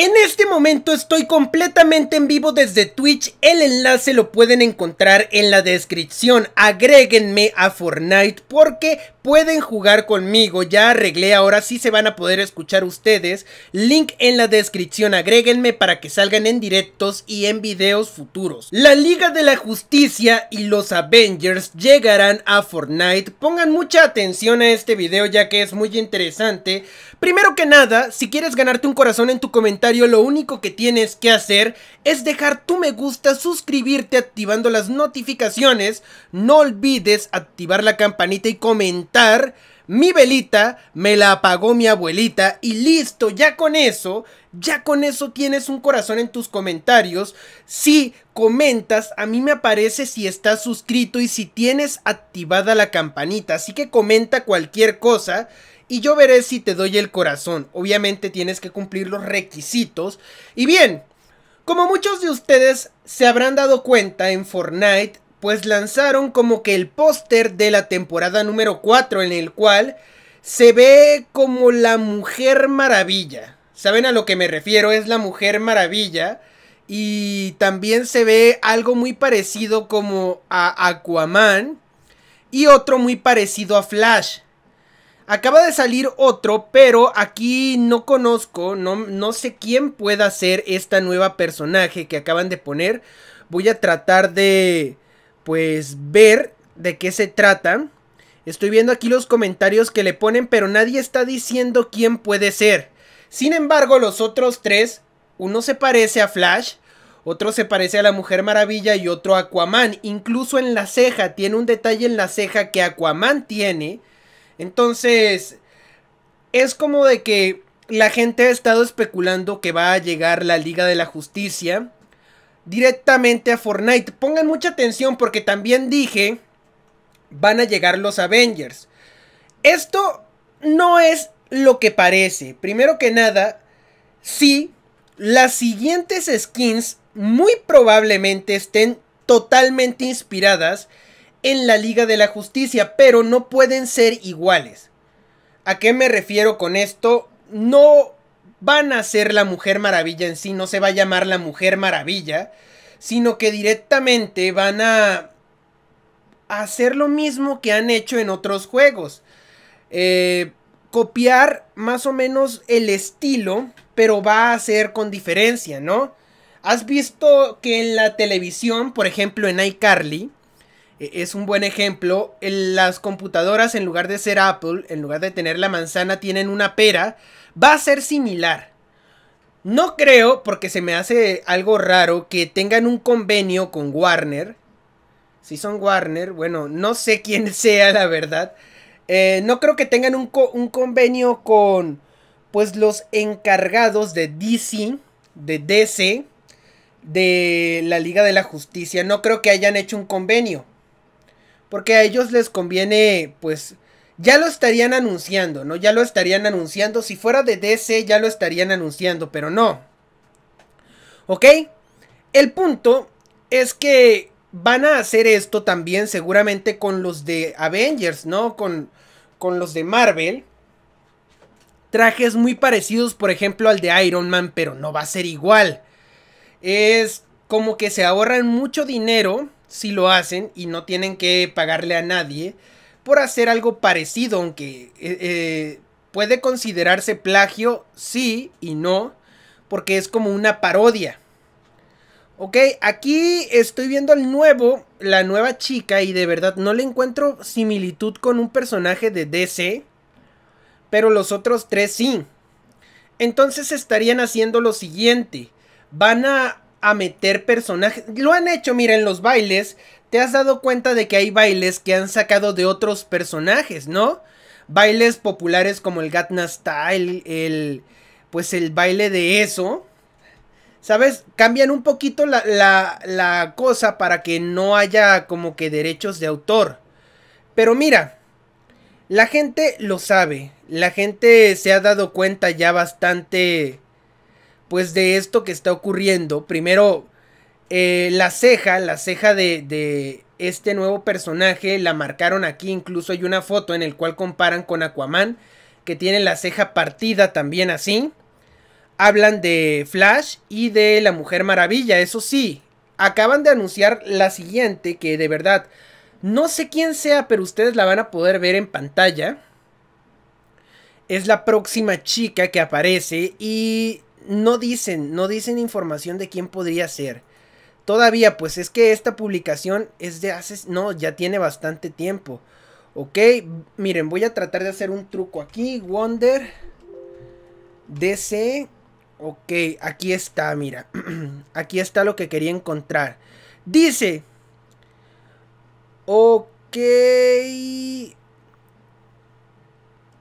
En este momento estoy completamente en vivo desde Twitch, el enlace lo pueden encontrar en la descripción, agréguenme a Fortnite porque pueden jugar conmigo, ya arreglé, ahora sí se van a poder escuchar ustedes, link en la descripción, agréguenme para que salgan en directos y en videos futuros. La Liga de la Justicia y los Avengers llegarán a Fortnite, pongan mucha atención a este video ya que es muy interesante, Primero que nada, si quieres ganarte un corazón en tu comentario, lo único que tienes que hacer es dejar tu me gusta, suscribirte activando las notificaciones, no olvides activar la campanita y comentar. Mi velita me la apagó mi abuelita y listo, ya con eso, ya con eso tienes un corazón en tus comentarios. Si comentas, a mí me aparece si estás suscrito y si tienes activada la campanita, así que comenta cualquier cosa y yo veré si te doy el corazón. Obviamente tienes que cumplir los requisitos. Y bien, como muchos de ustedes se habrán dado cuenta en Fortnite, pues lanzaron como que el póster de la temporada número 4 en el cual se ve como la Mujer Maravilla. ¿Saben a lo que me refiero? Es la Mujer Maravilla. Y también se ve algo muy parecido como a Aquaman. Y otro muy parecido a Flash. Acaba de salir otro, pero aquí no conozco, no, no sé quién pueda ser esta nueva personaje que acaban de poner. Voy a tratar de, pues, ver de qué se trata. Estoy viendo aquí los comentarios que le ponen, pero nadie está diciendo quién puede ser. Sin embargo, los otros tres, uno se parece a Flash, otro se parece a la Mujer Maravilla y otro a Aquaman. Incluso en la ceja, tiene un detalle en la ceja que Aquaman tiene entonces, es como de que la gente ha estado especulando que va a llegar la Liga de la Justicia directamente a Fortnite. Pongan mucha atención porque también dije, van a llegar los Avengers. Esto no es lo que parece. Primero que nada, sí, las siguientes skins muy probablemente estén totalmente inspiradas en la Liga de la Justicia, pero no pueden ser iguales. ¿A qué me refiero con esto? No van a ser la Mujer Maravilla en sí, no se va a llamar la Mujer Maravilla, sino que directamente van a hacer lo mismo que han hecho en otros juegos. Eh, copiar más o menos el estilo, pero va a ser con diferencia, ¿no? ¿Has visto que en la televisión, por ejemplo en iCarly, e, es un buen ejemplo. Las computadoras, en lugar de ser Apple, en lugar de tener la manzana, tienen una pera. Va a ser similar. No creo, porque se me hace algo raro, que tengan un convenio con Warner. Si son Warner, bueno, no sé quién sea, la verdad. Eh, no creo que tengan un, un convenio con, pues, los encargados de DC, de DC, de la Liga de la Justicia. No creo que hayan hecho un convenio. Porque a ellos les conviene, pues, ya lo estarían anunciando, ¿no? Ya lo estarían anunciando. Si fuera de DC, ya lo estarían anunciando, pero no. ¿Ok? El punto es que van a hacer esto también seguramente con los de Avengers, ¿no? Con, con los de Marvel. Trajes muy parecidos, por ejemplo, al de Iron Man, pero no va a ser igual. Es como que se ahorran mucho dinero si lo hacen y no tienen que pagarle a nadie por hacer algo parecido, aunque eh, eh, puede considerarse plagio, sí y no, porque es como una parodia. Ok, aquí estoy viendo el nuevo, la nueva chica y de verdad no le encuentro similitud con un personaje de DC, pero los otros tres sí. Entonces estarían haciendo lo siguiente, van a a meter personajes. Lo han hecho, mira, en los bailes. Te has dado cuenta de que hay bailes que han sacado de otros personajes, ¿no? Bailes populares como el Gatna Style, el. Pues el baile de eso. ¿Sabes? Cambian un poquito la, la cosa para que no haya como que derechos de autor. Pero mira, la gente lo sabe. La gente se ha dado cuenta ya bastante pues de esto que está ocurriendo. Primero, eh, la ceja, la ceja de, de, este nuevo personaje, la marcaron aquí, incluso hay una foto en el cual comparan con Aquaman, que tiene la ceja partida también así. Hablan de Flash y de la Mujer Maravilla, eso sí, acaban de anunciar la siguiente, que de verdad, no sé quién sea, pero ustedes la van a poder ver en pantalla. Es la próxima chica que aparece y no dicen, no dicen información de quién podría ser. Todavía, pues es que esta publicación es de hace, no, ya tiene bastante tiempo. Ok, miren, voy a tratar de hacer un truco aquí. Wonder DC. Ok, aquí está, mira. aquí está lo que quería encontrar. Dice. Ok.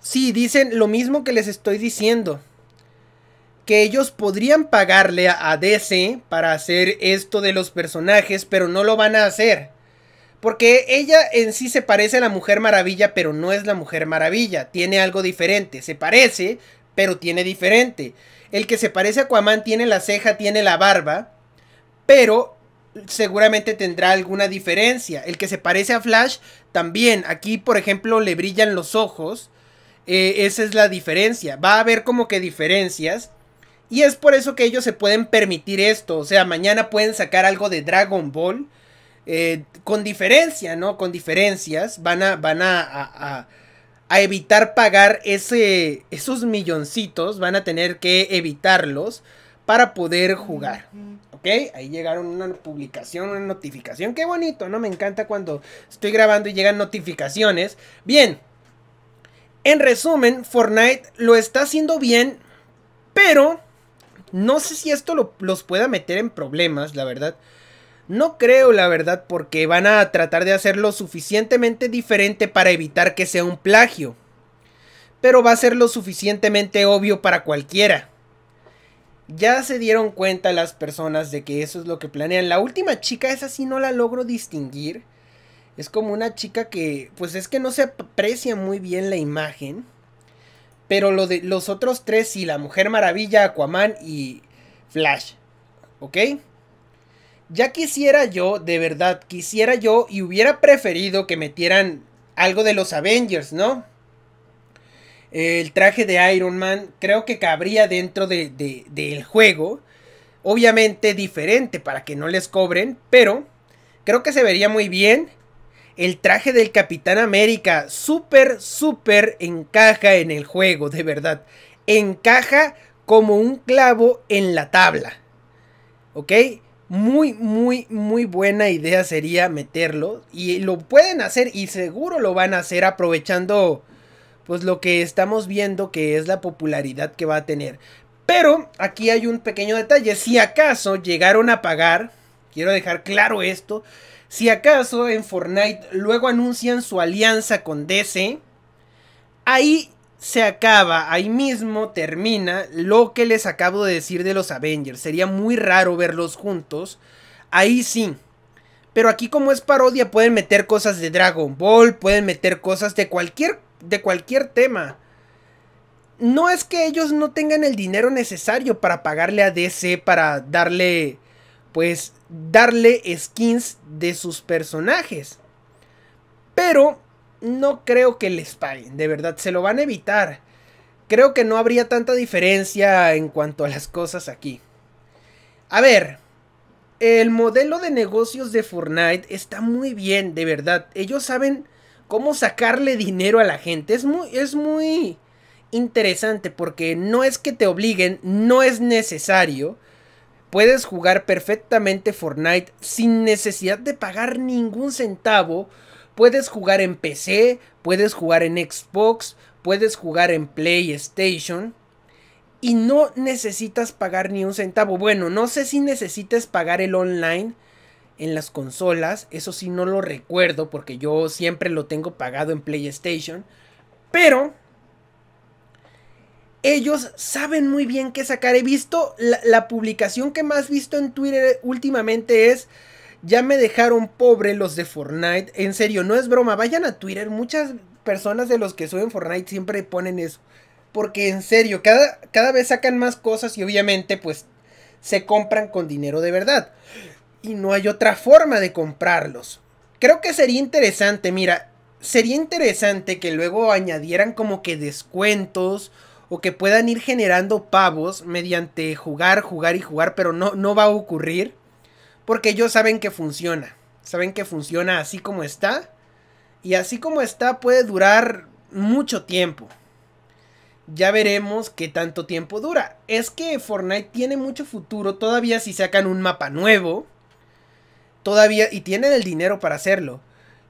Sí, dicen lo mismo que les estoy diciendo que ellos podrían pagarle a DC para hacer esto de los personajes, pero no lo van a hacer. Porque ella en sí se parece a la Mujer Maravilla, pero no es la Mujer Maravilla. Tiene algo diferente. Se parece, pero tiene diferente. El que se parece a Aquaman tiene la ceja, tiene la barba, pero seguramente tendrá alguna diferencia. El que se parece a Flash también. Aquí, por ejemplo, le brillan los ojos. Eh, esa es la diferencia. Va a haber como que diferencias y es por eso que ellos se pueden permitir esto. O sea, mañana pueden sacar algo de Dragon Ball. Eh, con diferencia, ¿no? Con diferencias. Van a. Van a, evitar pagar ese. esos milloncitos. Van a tener que evitarlos. Para poder jugar. ¿Ok? Ahí llegaron una publicación, una notificación. Qué bonito, ¿no? Me encanta cuando estoy grabando y llegan notificaciones. Bien. En resumen, Fortnite lo está haciendo bien. Pero no sé si esto los pueda meter en problemas, la verdad. No creo, la verdad, porque van a tratar de hacerlo suficientemente diferente para evitar que sea un plagio. Pero va a ser lo suficientemente obvio para cualquiera. Ya se dieron cuenta las personas de que eso es lo que planean. La última chica, esa sí no la logro distinguir. Es como una chica que, pues es que no se aprecia muy bien la imagen. Pero lo de los otros tres y la Mujer Maravilla, Aquaman y Flash. ¿Ok? Ya quisiera yo, de verdad, quisiera yo y hubiera preferido que metieran algo de los Avengers, ¿no? El traje de Iron Man creo que cabría dentro del juego. Obviamente diferente para que no les cobren, pero creo que se vería muy bien. El traje del Capitán América súper, súper encaja en el juego, de verdad. Encaja como un clavo en la tabla. ¿Ok? Muy, muy, muy buena idea sería meterlo. Y lo pueden hacer y seguro lo van a hacer aprovechando pues lo que estamos viendo que es la popularidad que va a tener. Pero aquí hay un pequeño detalle. Si acaso llegaron a pagar Quiero dejar claro esto. Si acaso en Fortnite luego anuncian su alianza con DC, ahí se acaba, ahí mismo termina lo que les acabo de decir de los Avengers. Sería muy raro verlos juntos. Ahí sí. Pero aquí como es parodia pueden meter cosas de Dragon Ball, pueden meter cosas de cualquier, de cualquier tema. No es que ellos no tengan el dinero necesario para pagarle a DC para darle pues darle skins de sus personajes. Pero no creo que les paguen, de verdad, se lo van a evitar. Creo que no habría tanta diferencia en cuanto a las cosas aquí. A ver, el modelo de negocios de Fortnite está muy bien, de verdad. Ellos saben cómo sacarle dinero a la gente. Es muy, es muy interesante porque no es que te obliguen, no es necesario. Puedes jugar perfectamente Fortnite sin necesidad de pagar ningún centavo. Puedes jugar en PC, puedes jugar en Xbox, puedes jugar en PlayStation. Y no necesitas pagar ni un centavo. Bueno, no sé si necesites pagar el online en las consolas. Eso sí no lo recuerdo porque yo siempre lo tengo pagado en PlayStation. Pero ellos saben muy bien qué sacar. He visto la, publicación que más visto en Twitter últimamente es. Ya me dejaron pobre los de Fortnite. En serio, no es broma. Vayan a Twitter. Muchas personas de los que suben Fortnite siempre ponen eso. Porque en serio, cada, cada vez sacan más cosas y obviamente pues se compran con dinero de verdad. Y no hay otra forma de comprarlos. Creo que sería interesante, mira, sería interesante que luego añadieran como que descuentos o que puedan ir generando pavos mediante jugar, jugar y jugar, pero no, no va a ocurrir porque ellos saben que funciona, saben que funciona así como está y así como está puede durar mucho tiempo. Ya veremos qué tanto tiempo dura. Es que Fortnite tiene mucho futuro todavía si sacan un mapa nuevo. Todavía y tienen el dinero para hacerlo.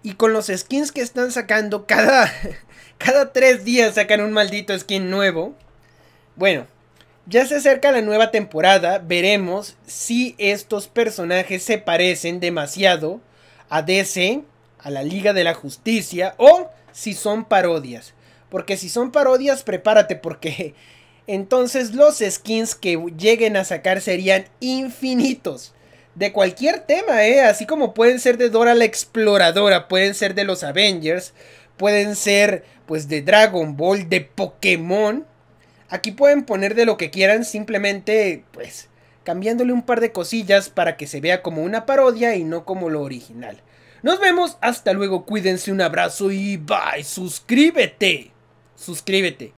Y con los skins que están sacando cada cada tres días sacan un maldito skin nuevo. Bueno, ya se acerca la nueva temporada, veremos si estos personajes se parecen demasiado a DC, a la Liga de la Justicia, o si son parodias. Porque si son parodias, prepárate porque entonces los skins que lleguen a sacar serían infinitos. De cualquier tema, ¿eh? Así como pueden ser de Dora la Exploradora, pueden ser de los Avengers, pueden ser pues de Dragon Ball, de Pokémon. Aquí pueden poner de lo que quieran, simplemente pues cambiándole un par de cosillas para que se vea como una parodia y no como lo original. Nos vemos, hasta luego, cuídense, un abrazo y bye, suscríbete, suscríbete.